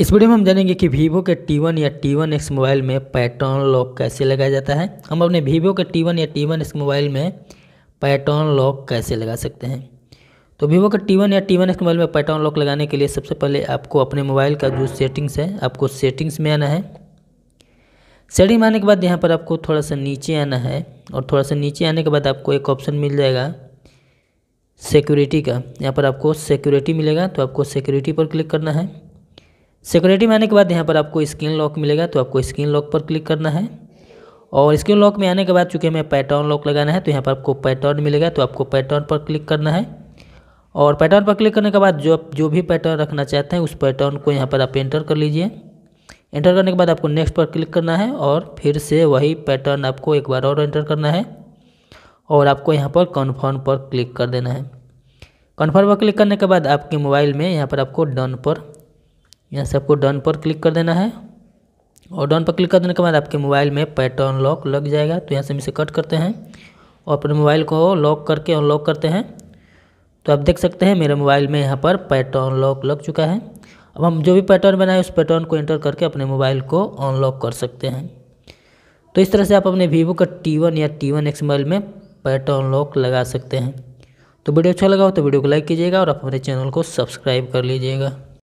इस वीडियो में हम जानेंगे कि वीवो के T1 या T1X एक्स मोबाइल में पैटर्न लॉक कैसे लगाया जाता है हम अपने वीवो के T1 या T1X एक्स मोबाइल में पैटर्न लॉक कैसे लगा सकते हैं तो वीवो के T1 या T1X एक्स मोबाइल में पैटर्न लॉक लगाने के लिए सबसे पहले आपको अपने मोबाइल का जो सेटिंग्स है आपको सेटिंग्स में आना है सेटिंग में आने के बाद यहाँ पर आपको थोड़ा सा नीचे आना है और थोड़ा सा नीचे आने के बाद आपको एक ऑप्शन मिल जाएगा सिक्योरिटी का यहाँ पर आपको सिक्योरिटी मिलेगा तो आपको सिक्योरिटी पर क्लिक करना है सिक्योरिटी में आने के बाद यहाँ पर आपको स्क्रीन लॉक मिलेगा तो आपको स्क्रीन लॉक पर क्लिक करना है और स्क्रीन लॉक में आने के बाद चूँकि हमें पैटर्न लॉक लगाना है तो यहाँ पर आपको पैटर्न मिलेगा तो आपको पैटर्न पर क्लिक करना है और पैटर्न पर क्लिक करने के बाद जो जो भी पैटर्न रखना चाहते हैं उस पैटर्न को यहाँ पर आप एंटर कर लीजिए एंटर करने के बाद आपको नेक्स्ट पर क्लिक करना है और फिर से वही पैटर्न आपको एक बार और एंटर करना है और आपको यहाँ पर कन्फर्म पर क्लिक कर देना है कन्फर्म पर क्लिक करने के बाद आपके मोबाइल में यहाँ पर आपको डन पर यहाँ से आपको डन पर क्लिक कर देना है और डन पर क्लिक कर देने के बाद आपके मोबाइल में पैटर्न लॉक लग जाएगा तो यहाँ से हम इसे कट करते हैं और अपने मोबाइल को लॉक करके अनलॉक करते हैं तो आप देख सकते हैं मेरे मोबाइल में यहाँ पर पैटर्न लॉक लग चुका है अब हम जो भी पैटर्न बनाए उस पैटर्न को एंटर करके अपने मोबाइल को अनलॉक कर सकते हैं तो इस तरह से आप अपने वीवो का टी वन या टी वन एक्स मोबाइल में पैटर्न लॉक लगा सकते हैं तो वीडियो अच्छा लगा हो तो वीडियो को लाइक कीजिएगा और आप हमारे चैनल को सब्सक्राइब कर लीजिएगा